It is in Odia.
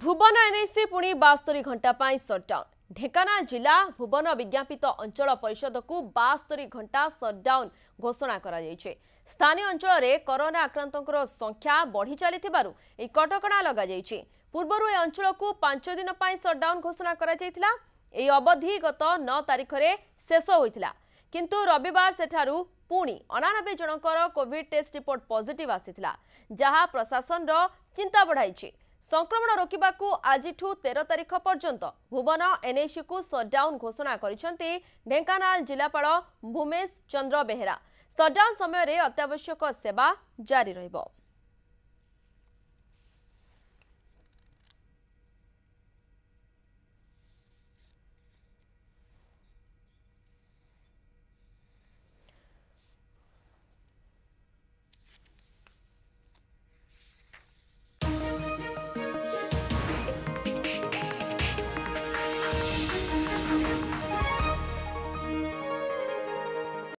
ଭୁବନ ଏନ୍ଏସି ପୁଣି ବାସ୍ତରୀ ଘଣ୍ଟା ପାଇଁ ସଟ୍ଡାଉନ୍ ଢେଙ୍କାନାଳ ଜିଲ୍ଲା ଭୁବନ ବିଜ୍ଞାପିତ ଅଞ୍ଚଳ ପରିଷଦକୁ ବାସ୍ତରୀ ଘଣ୍ଟା ସଟ୍ଡାଉନ୍ ଘୋଷଣା କରାଯାଇଛି ସ୍ଥାନୀୟ ଅଞ୍ଚଳରେ କରୋନା ଆକ୍ରାନ୍ତଙ୍କର ସଂଖ୍ୟା ବଢ଼ି ଚାଲିଥିବାରୁ ଏହି କଟକଣା ଲଗାଯାଇଛି ପୂର୍ବରୁ ଏ ଅଞ୍ଚଳକୁ ପାଞ୍ଚ ଦିନ ପାଇଁ ସଟ୍ଡାଉନ୍ ଘୋଷଣା କରାଯାଇଥିଲା ଏହି ଅବଧି ଗତ ନଅ ତାରିଖରେ ଶେଷ ହୋଇଥିଲା କିନ୍ତୁ ରବିବାର ସେଠାରୁ ପୁଣି ଅଣାନବେ ଜଣଙ୍କର କୋଭିଡ୍ ଟେଷ୍ଟ ରିପୋର୍ଟ ପଜିଟିଭ୍ ଆସିଥିଲା ଯାହା ପ୍ରଶାସନର ଚିନ୍ତା ବଢ଼ାଇଛି ସଂକ୍ରମଣ ରୋକିବାକୁ ଆଜିଠୁ ତେର ତାରିଖ ପର୍ଯ୍ୟନ୍ତ ଭୁବନ ଏନ୍ଏସିକୁ ସଟ୍ଡାଉନ୍ ଘୋଷଣା କରିଛନ୍ତି ଢେଙ୍କାନାଳ ଜିଲ୍ଲାପାଳ ଭୂମେଶ ଚନ୍ଦ୍ର ବେହେରା ସଟ୍ଡାଉନ୍ ସମୟରେ ଅତ୍ୟାବଶ୍ୟକ ସେବା ଜାରି ରହିବ